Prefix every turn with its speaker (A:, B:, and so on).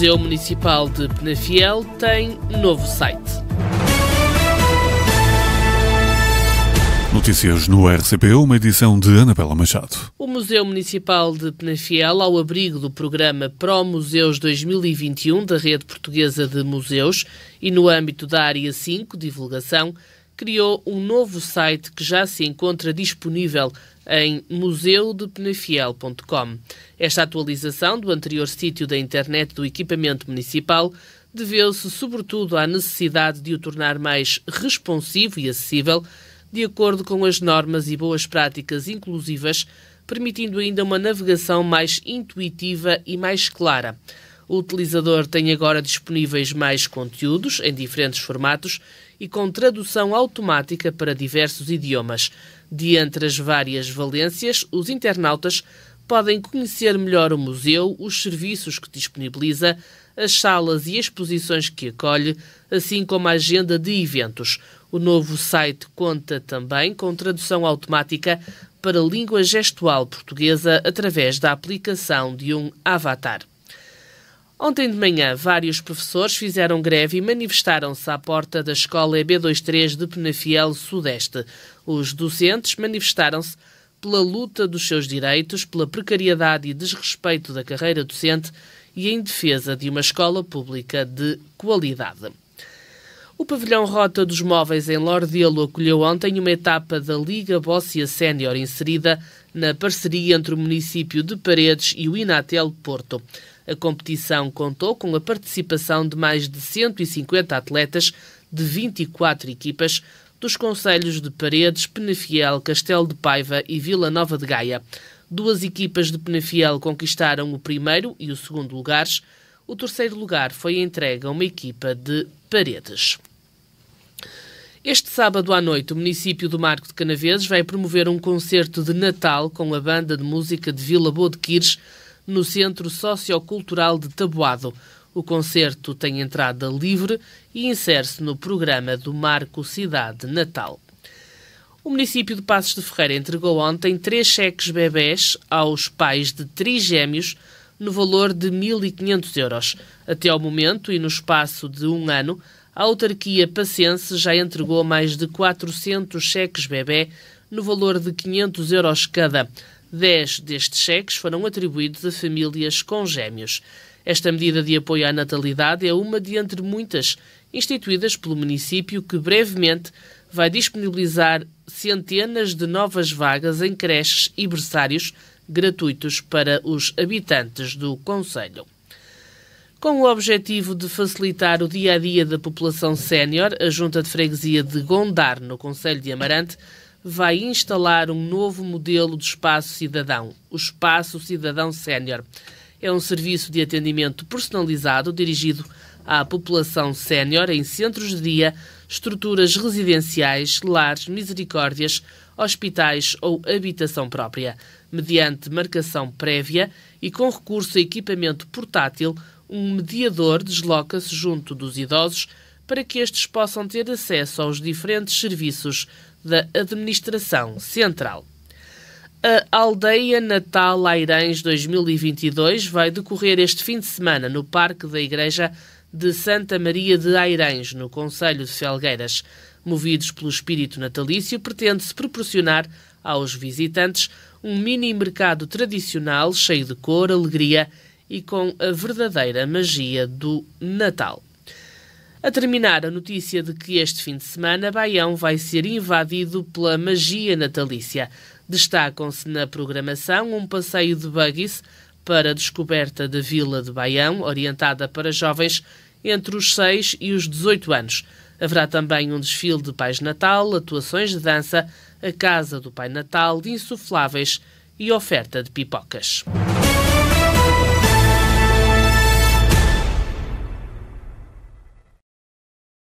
A: Museu Municipal de Penafiel tem novo site. Notícias no RCP, uma edição de Anabela Machado. O Museu Municipal de Penafiel, ao abrigo do programa Pro Museus 2021 da Rede Portuguesa de Museus e no âmbito da Área 5, Divulgação, criou um novo site que já se encontra disponível em museudepenafiel.com. Esta atualização do anterior sítio da internet do equipamento municipal deveu-se sobretudo à necessidade de o tornar mais responsivo e acessível, de acordo com as normas e boas práticas inclusivas, permitindo ainda uma navegação mais intuitiva e mais clara. O utilizador tem agora disponíveis mais conteúdos em diferentes formatos e com tradução automática para diversos idiomas. Dentre as várias valências, os internautas podem conhecer melhor o museu, os serviços que disponibiliza, as salas e exposições que acolhe, assim como a agenda de eventos. O novo site conta também com tradução automática para língua gestual portuguesa através da aplicação de um avatar. Ontem de manhã, vários professores fizeram greve e manifestaram-se à porta da escola EB23 de Penafiel Sudeste. Os docentes manifestaram-se pela luta dos seus direitos, pela precariedade e desrespeito da carreira docente e em defesa de uma escola pública de qualidade. O pavilhão Rota dos Móveis em Lordelo acolheu ontem uma etapa da Liga Bóssia Sénior inserida na parceria entre o município de Paredes e o Inatel Porto. A competição contou com a participação de mais de 150 atletas de 24 equipas dos conselhos de Paredes, Penafiel, Castelo de Paiva e Vila Nova de Gaia. Duas equipas de Penafiel conquistaram o primeiro e o segundo lugares. O terceiro lugar foi entregue a uma equipa de Paredes. Este sábado à noite, o município do Marco de Canaveses vai promover um concerto de Natal com a banda de música de Vila Boa de Quires no Centro Sociocultural de Taboado. O concerto tem entrada livre e insere-se no programa do Marco Cidade Natal. O município de Passos de Ferreira entregou ontem três cheques bebés aos pais de três gêmeos no valor de 1.500 euros. Até ao momento, e no espaço de um ano, a autarquia paciense já entregou mais de 400 cheques-bebê no valor de 500 euros cada. Dez destes cheques foram atribuídos a famílias com gêmeos. Esta medida de apoio à natalidade é uma de entre muitas instituídas pelo município que brevemente vai disponibilizar centenas de novas vagas em creches e berçários gratuitos para os habitantes do Conselho. Com o objetivo de facilitar o dia a dia da população sénior, a Junta de Freguesia de Gondar, no Conselho de Amarante, vai instalar um novo modelo de espaço cidadão, o Espaço Cidadão Sénior. É um serviço de atendimento personalizado dirigido à população sénior em centros de dia, estruturas residenciais, lares, misericórdias, hospitais ou habitação própria. Mediante marcação prévia e com recurso a equipamento portátil, um mediador desloca-se junto dos idosos para que estes possam ter acesso aos diferentes serviços da administração central. A Aldeia Natal Airães 2022 vai decorrer este fim de semana no Parque da Igreja de Santa Maria de Airães, no Conselho de Felgueiras. Movidos pelo espírito natalício, pretende-se proporcionar aos visitantes um mini mercado tradicional cheio de cor, alegria e com a verdadeira magia do Natal. A terminar, a notícia de que este fim de semana Baião vai ser invadido pela magia natalícia. Destacam-se na programação um passeio de buggies para a descoberta da Vila de Baião, orientada para jovens entre os 6 e os 18 anos. Haverá também um desfile de Pais Natal, atuações de dança, a Casa do Pai Natal, de insufláveis e oferta de pipocas.